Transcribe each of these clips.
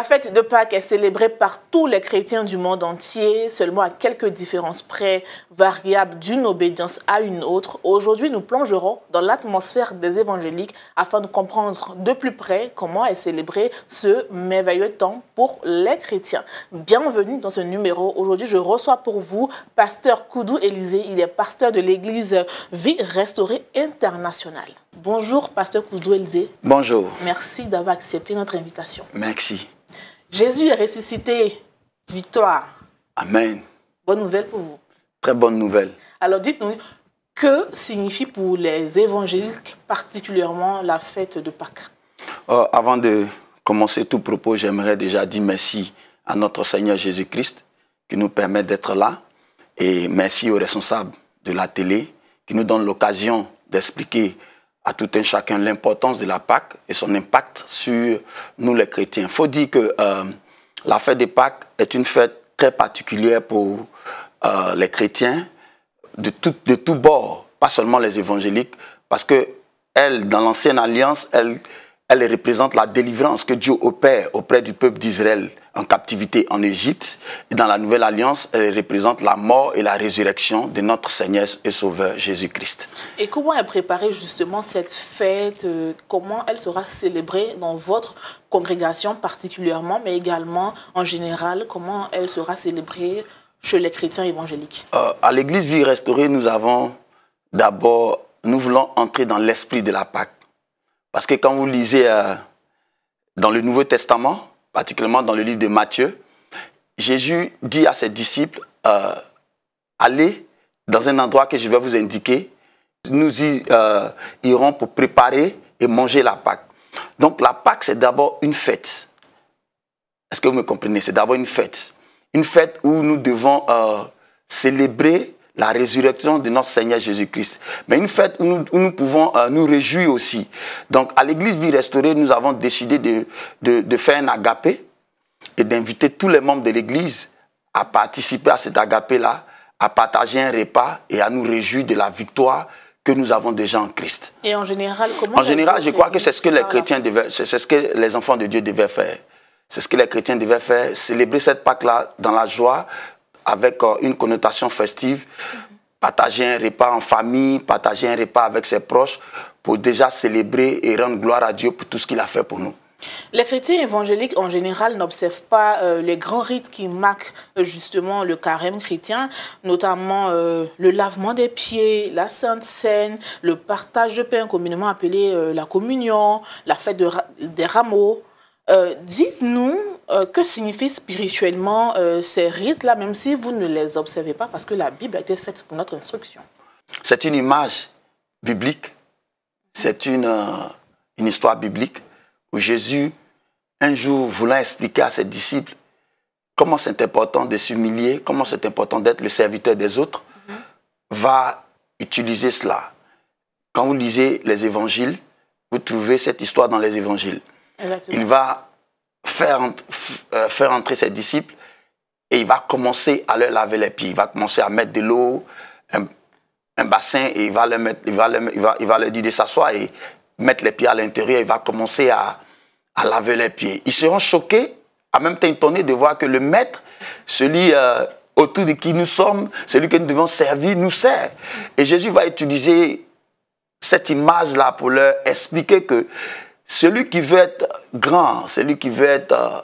La fête de Pâques est célébrée par tous les chrétiens du monde entier, seulement à quelques différences près, variables d'une obédience à une autre. Aujourd'hui, nous plongerons dans l'atmosphère des évangéliques afin de comprendre de plus près comment est célébré ce merveilleux temps pour les chrétiens. Bienvenue dans ce numéro. Aujourd'hui, je reçois pour vous Pasteur Koudou Élisée. Il est pasteur de l'église Vie Restaurée Internationale. Bonjour, pasteur Koudou Bonjour. Merci d'avoir accepté notre invitation. Merci. Jésus est ressuscité. Victoire. Amen. Bonne nouvelle pour vous. Très bonne nouvelle. Alors dites-nous, que signifie pour les évangéliques particulièrement la fête de Pâques euh, Avant de commencer tout propos, j'aimerais déjà dire merci à notre Seigneur Jésus-Christ qui nous permet d'être là et merci aux responsables de la télé qui nous donnent l'occasion d'expliquer à tout un chacun l'importance de la Pâque et son impact sur nous les chrétiens. Il faut dire que euh, la fête des Pâques est une fête très particulière pour euh, les chrétiens de tous de tout bords, pas seulement les évangéliques, parce que elle, dans l'ancienne alliance, elle, elle représente la délivrance que Dieu opère auprès du peuple d'Israël en captivité en Égypte. Et dans la nouvelle alliance, elle représente la mort et la résurrection de notre Seigneur et Sauveur Jésus-Christ. Et comment est préparée justement cette fête euh, Comment elle sera célébrée dans votre congrégation particulièrement, mais également en général Comment elle sera célébrée chez les chrétiens évangéliques euh, À l'Église Vie Restaurée, nous avons d'abord, nous voulons entrer dans l'esprit de la Pâque. Parce que quand vous lisez euh, dans le Nouveau Testament, particulièrement dans le livre de Matthieu, Jésus dit à ses disciples, euh, allez dans un endroit que je vais vous indiquer, nous y euh, irons pour préparer et manger la Pâque. Donc la Pâque, c'est d'abord une fête. Est-ce que vous me comprenez C'est d'abord une fête. Une fête où nous devons euh, célébrer la résurrection de notre Seigneur Jésus-Christ. Mais une fête où nous, pouvons euh, nous réjouir aussi. Donc à l'église Vie Restaurée, nous avons décidé de, de, faire un agapé et d'inviter tous les membres de l'église à participer à cet agapé-là, à partager un repas et à nous réjouir de la victoire que nous avons déjà en Christ. Et en général, comment En général, je crois que c'est ce que les chrétiens devaient, c'est ce que les enfants de Dieu devaient faire. C'est ce que les chrétiens devaient faire, célébrer cette Pâque-là dans la joie, avec euh, une connotation festive, partager un repas en famille, partager un repas avec ses proches pour déjà célébrer et rendre gloire à Dieu pour tout ce qu'il a fait pour nous. Les chrétiens évangéliques en général n'observent pas euh, les grands rites qui marquent euh, justement le carême chrétien, notamment le lavement des pieds, la Sainte scène, le partage de pain communément appelé la communion, la fête des rameaux. Euh, dites-nous euh, que signifient spirituellement euh, ces rites-là, même si vous ne les observez pas, parce que la Bible a été faite pour notre instruction. C'est une image biblique, c'est une, une histoire biblique où Jésus, un jour, voulant expliquer à ses disciples comment c'est important de s'humilier, comment c'est important d'être le serviteur des autres, va utiliser cela. Quand vous lisez les évangiles, vous trouvez cette histoire dans les évangiles. Il va faire, euh, faire entrer ses disciples et il va commencer à leur laver les pieds. Il va commencer à mettre de l'eau, un, bassin, et il va, leur mettre, il, va il, va, il dire de s'asseoir et mettre les pieds à l'intérieur. Il va commencer à, laver les pieds. Ils seront choqués, en même temps étonnés de voir que le maître, celui euh, autour de qui nous sommes, celui que nous devons servir, nous sert. Et Jésus va utiliser cette image-là pour leur expliquer que celui qui veut être grand, celui qui veut être euh,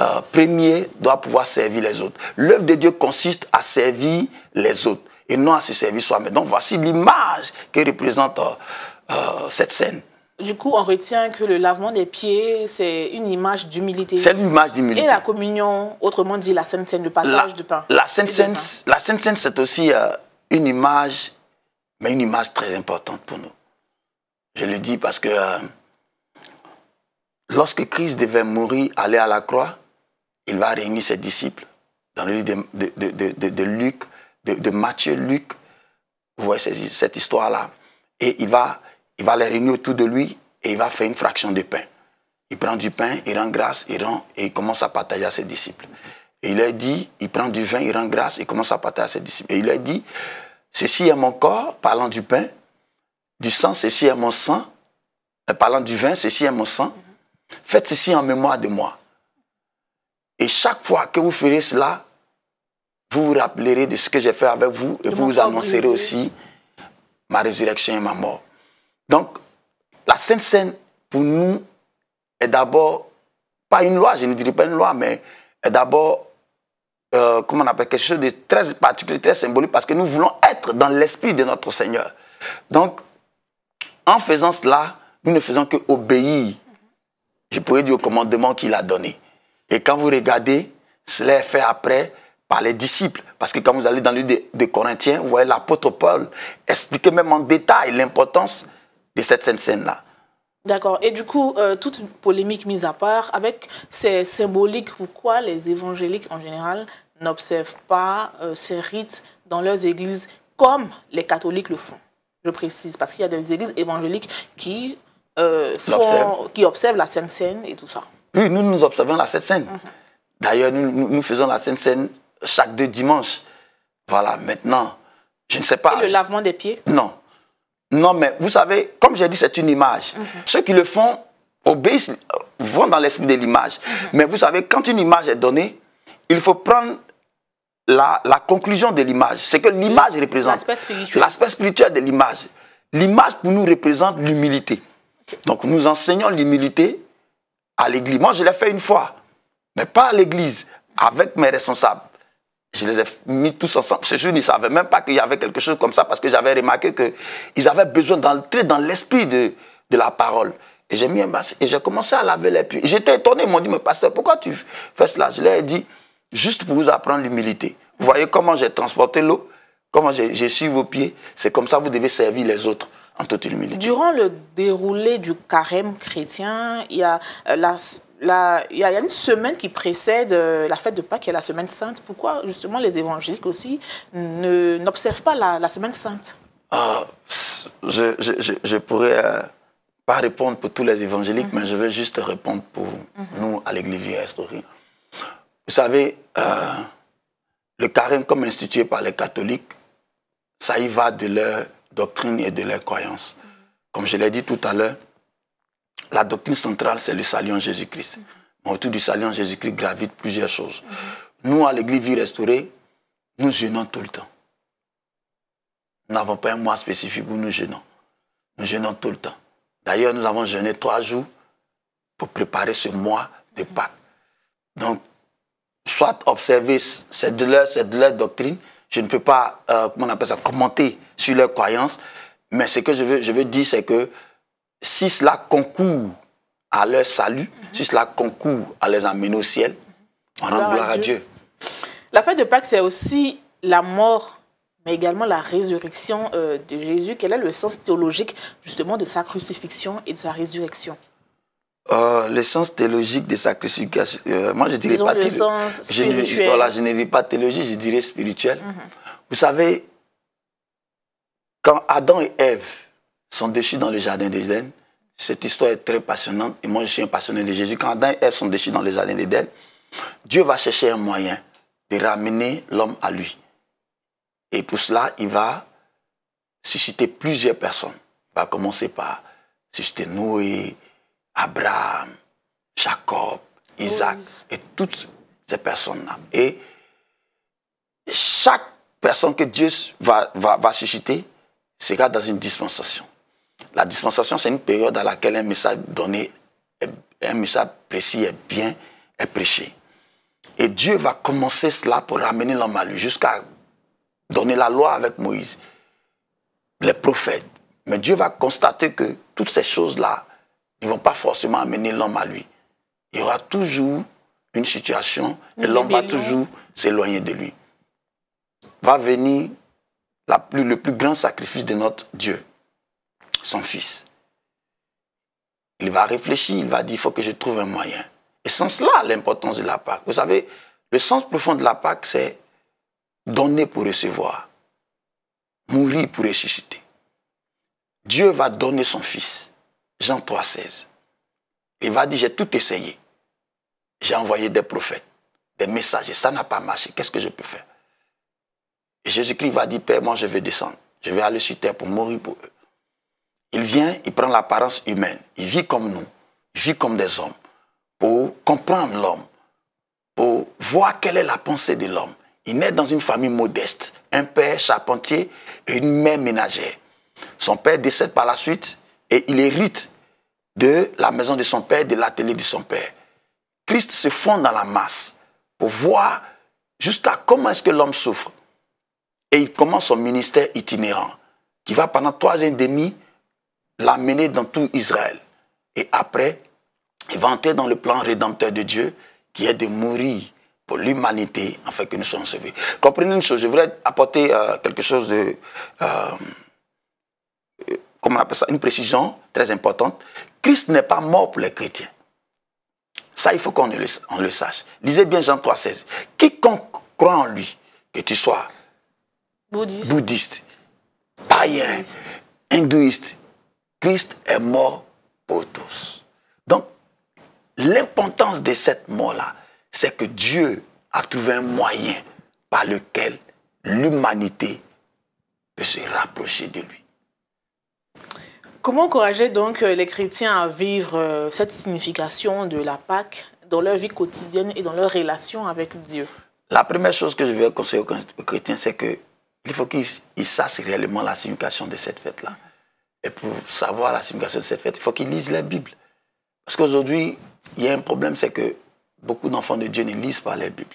euh, premier, doit pouvoir servir les autres. L'œuvre de Dieu consiste à servir les autres et non à se servir soi-même. Donc voici l'image que représente euh, cette scène. Du coup, on retient que le lavement des pieds, c'est une image d'humilité. C'est une image d'humilité. Et la communion, autrement dit, la Sainte Seine, le partage de pain. La Sainte la c'est aussi une image, mais une image très importante pour nous. Je le dis parce que lorsque Christ devait mourir, aller à la croix, il va réunir ses disciples. Dans le livre de, Luc, de, Matthieu, Luc, vous voyez cette histoire-là. Et il va, il va les réunir autour de lui et il va faire une fraction de pain. Il prend du pain, il rend grâce, il rend, et il commence à partager à ses disciples. Et il leur dit, il prend du vin, il rend grâce, il commence à partager à ses disciples. Et il leur dit, ceci est mon corps, parlant du pain, du sang, ceci est mon sang, euh, parlant du vin, ceci est mon sang, Faites ceci en mémoire de moi. Et chaque fois que vous ferez cela, vous vous rappellerez de ce que j'ai fait avec vous et vous, annoncerez aussi ma résurrection et ma mort. Donc, la Sainte Seine, pour nous, est d'abord, pas une loi, je ne dirais pas une loi, mais est d'abord, euh, comment on appelle, quelque chose de très particulier, très symbolique, parce que nous voulons être dans l'esprit de notre Seigneur. Donc, en faisant cela, nous ne faisons que obéir je pourrais dire au commandement qu'il a donné. Et quand vous regardez, cela est fait après par les disciples. Parce que quand vous allez dans le livre de, Corinthiens, vous voyez l'apôtre Paul expliquer même en détail l'importance de cette scène-là. D'accord. Et du coup, euh, toute polémique mise à part, avec ces symboliques, pourquoi les évangéliques en général n'observent pas euh, ces rites dans leurs églises comme les catholiques le font Je précise, parce qu'il y a des églises évangéliques qui euh, qui observent la Sainte Seine et tout ça. Oui, nous, nous observons la Sainte Seine. Mhm. D'ailleurs, nous, nous, faisons la Sainte Seine chaque deux dimanches. Voilà, maintenant, je ne sais pas. le lavement des pieds Non. Non, mais vous savez, comme j'ai dit, c'est une image. Mhm. Ceux qui le font obéissent, vont dans l'esprit de l'image. Mhm. Mais vous savez, quand une image est donnée, il faut prendre la, conclusion de l'image. C'est que l'image représente l'aspect spirituel. spirituel de l'image. L'image pour nous représente l'humilité. Donc nous enseignons l'humilité à l'église. Moi, je l'ai fait une fois, mais pas à l'église, avec mes responsables. Je les ai mis tous ensemble. Ces jeunes, ils ne savaient même pas qu'il y avait quelque chose comme ça parce que j'avais remarqué qu'ils avaient besoin d'entrer dans l'esprit de, de la parole. Et j'ai mis un bassin et j'ai commencé à laver les pieds. J'étais étonné, ils m'ont dit, mais pasteur, pourquoi tu fais cela Je leur ai dit, juste pour vous apprendre l'humilité. Vous voyez comment j'ai transporté l'eau, comment j'ai suis vos pieds. C'est comme ça que vous devez servir les autres. En toute humilité. Durant le déroulé du carême chrétien, il y a euh, la il y, a une semaine qui précède euh, la fête de Pâques, qui est la semaine sainte. Pourquoi justement les évangéliques aussi n'observent pas la, la, semaine sainte ah, Je ne pourrais euh, pas répondre pour tous les évangéliques, mhm. mais je vais juste répondre pour mhm. nous à l'Église historique. Vous savez, le carême comme institué par les catholiques, ça y va de leur doctrine et de leurs croyances. Comme je l'ai dit tout à l'heure, la doctrine centrale, c'est le salut en Jésus-Christ. Mais autour du salut en Jésus-Christ gravitent plusieurs choses. Nous, à l'Église Vie Restaurée, nous jeûnons tout le temps. Nous n'avons pas un mois spécifique où nous jeûnons. Nous jeûnons tout le temps. D'ailleurs, nous avons jeûné trois jours pour préparer ce mois de Pâques. Donc, soit observer cette de leur, cette de leur doctrine, je ne peux pas, euh, comment on appelle ça, commenter sur leurs croyances. Mais ce que je veux, dire, c'est que si cela concourt à leur salut, mhm. si cela concourt à les amener au ciel, on gloire à Dieu. La fête de Pâques, c'est aussi la mort, mais également la résurrection euh, de Jésus. Quel est le sens théologique justement de sa crucifixion et de sa résurrection l'essence euh, le sens théologique de sa euh, moi, je dirais pas le sens spirituel. Je, je ne dis pas théologie, je dirais spirituel. Mhm. Vous savez, quand Adam et Ève sont déchus dans le jardin d'Éden, cette histoire est très passionnante. Et moi, je suis un passionné de Jésus. Quand Adam et Ève sont déchus dans le jardin d'Éden, Dieu va chercher un moyen de ramener l'homme à lui. Et pour cela, il va susciter plusieurs personnes. Il va commencer par susciter Noé, Abraham, Jacob, Isaac et toutes ces personnes-là. Et chaque personne que Dieu va, va, va susciter sera dans une dispensation. La dispensation, c'est une période dans laquelle un message donné, un message précis est bien est prêché. Et Dieu va commencer cela pour ramener l'homme à lui, jusqu'à donner la loi avec Moïse, les prophètes. Mais Dieu va constater que toutes ces choses-là, ils ne vont pas forcément amener l'homme à lui. Il y aura toujours une situation et l'homme va toujours s'éloigner de lui. Va venir la le plus grand sacrifice de notre Dieu, son Fils. Il va réfléchir, il va dire, il faut que je trouve un moyen. Et sans cela, l'importance de la Pâque. Vous savez, le sens profond de la Pâque, c'est donner pour recevoir, mourir pour ressusciter. Dieu va donner son Fils. Jean 3,16, Il va dire, j'ai tout essayé. J'ai envoyé des prophètes, des messagers. Ça n'a pas marché. Qu'est-ce que je peux faire Et Jésus-Christ va dire, Père, moi je vais descendre. Je vais aller sur terre pour mourir pour eux. Il vient, il prend l'apparence humaine. Il vit comme nous. Il vit comme des hommes. Pour comprendre l'homme. Pour voir quelle est la pensée de l'homme. Il naît dans une famille modeste. Un père charpentier et une mère ménagère. Son père décède par la suite et il hérite de la maison de son père, de l'atelier de son père. Christ se fond dans la masse pour voir jusqu'à comment est-ce que l'homme souffre. Et il commence son ministère itinérant qui va pendant trois ans et demi l'amener dans tout Israël. Et après, il va entrer dans le plan rédempteur de Dieu qui est de mourir pour l'humanité afin que nous soyons sauvés. Comprenez une chose, je voudrais apporter euh, quelque chose de... Euh, comme on appelle une précision très importante. Christ n'est pas mort pour les chrétiens. Ça, il faut qu'on le, sache. Lisez bien Jean 3, 16. Quiconque croit en lui, que tu sois bouddhiste, païen, hindouiste, Christ est mort pour tous. Donc, l'importance de cette mort-là, c'est que Dieu a trouvé un moyen par lequel l'humanité peut se rapprocher de lui. Comment encourager donc euh, les chrétiens à vivre euh, cette signification de la Pâque dans leur vie quotidienne et dans leur relation avec Dieu La première chose que je vais conseiller aux chrétiens, c'est qu'il faut qu'ils sachent réellement la signification de cette fête-là. Et pour savoir la signification de cette fête, il faut qu'ils lisent la Bible. Parce qu'aujourd'hui, il y a un problème, c'est que beaucoup d'enfants de Dieu ne lisent pas la Bible.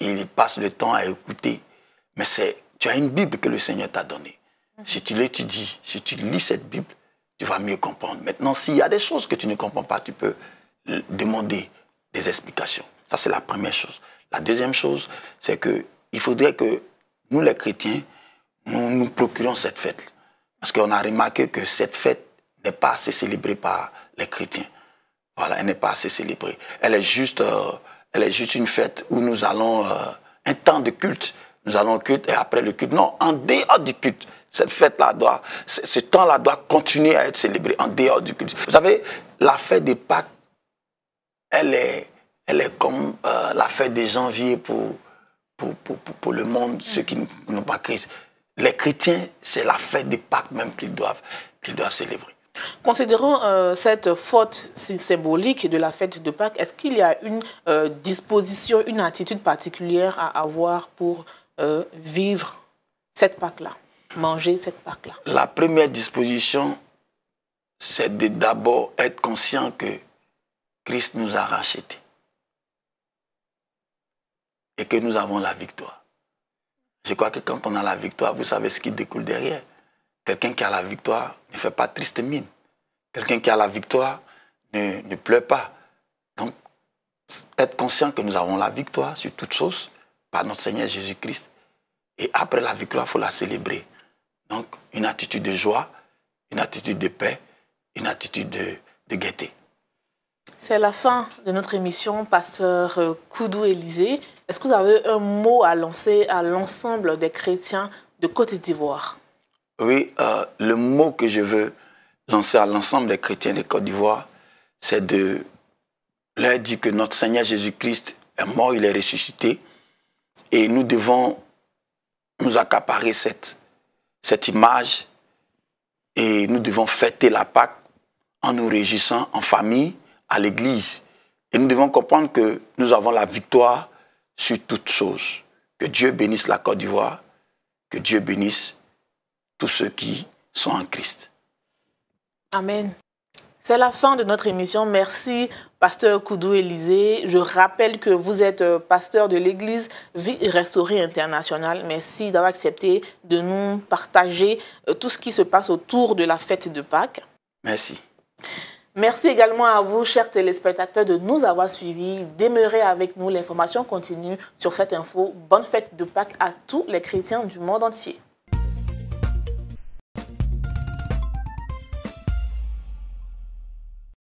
Ils passent le temps à écouter. Mais c'est, tu as une Bible que le Seigneur t'a donnée. Si tu l'étudies, si tu lis cette Bible, tu vas mieux comprendre. Maintenant, s'il y a des choses que tu ne comprends pas, tu peux demander des explications. Ça, c'est la première chose. La deuxième chose, c'est qu'il faudrait que nous, les chrétiens, nous nous cette fête. Parce qu'on a remarqué que cette fête n'est pas assez célébrée par les chrétiens. Voilà, elle n'est pas assez célébrée. Elle est juste, euh, elle est juste une fête où nous allons, euh, un temps de culte, nous allons au culte et après le culte. Non, en dehors du culte, cette fête-là doit, ce temps-là doit continuer à être célébré en dehors du culte. Vous savez, la fête de Pâques, elle est, elle est comme euh, la fête de janvier pour, pour, le monde, ceux qui n'ont pas Christ. Les chrétiens, c'est la fête de Pâques même qu'ils doivent, doivent célébrer. Considérant euh, cette faute symbolique de la fête de Pâques, est-ce qu'il y a une euh, disposition, une attitude particulière à avoir pour vivre cette pâques là manger cette part là La première disposition, c'est de d'abord être conscient que Christ nous a rachetés et que nous avons la victoire. Je crois que quand on a la victoire, vous savez ce qui découle derrière. Quelqu'un qui a la victoire ne fait pas triste mine. Quelqu'un qui a la victoire ne, ne pleure pas. Donc, être conscient que nous avons la victoire sur toutes choses par notre Seigneur Jésus-Christ. Et après la victoire, il faut la célébrer. Donc, une attitude de joie, une attitude de paix, une attitude de, gaieté. C'est la fin de notre émission, pasteur Koudou Élysée. Est-ce que vous avez un mot à lancer à l'ensemble des chrétiens de Côte d'Ivoire Oui, euh, le mot que je veux lancer à l'ensemble des chrétiens de Côte d'Ivoire, c'est de leur dire que notre Seigneur Jésus-Christ est mort, il est ressuscité, et nous devons nous accaparer cette cette image et nous devons fêter la Pâque en nous réjouissant en famille, à l'Église. Et nous devons comprendre que nous avons la victoire sur toutes choses. Que Dieu bénisse la Côte d'Ivoire, que Dieu bénisse tous ceux qui sont en Christ. Amen. C'est la fin de notre émission. Merci, pasteur Koudou Élisée. Je rappelle que vous êtes euh, pasteur de l'église Vie Restaurée Internationale. Merci d'avoir accepté de nous partager euh, tout ce qui se passe autour de la fête de Pâques. Merci. Merci également à vous, chers téléspectateurs, de nous avoir suivis. Demeurez avec nous. L'information continue sur cette info. Bonne fête de Pâques à tous les chrétiens du monde entier.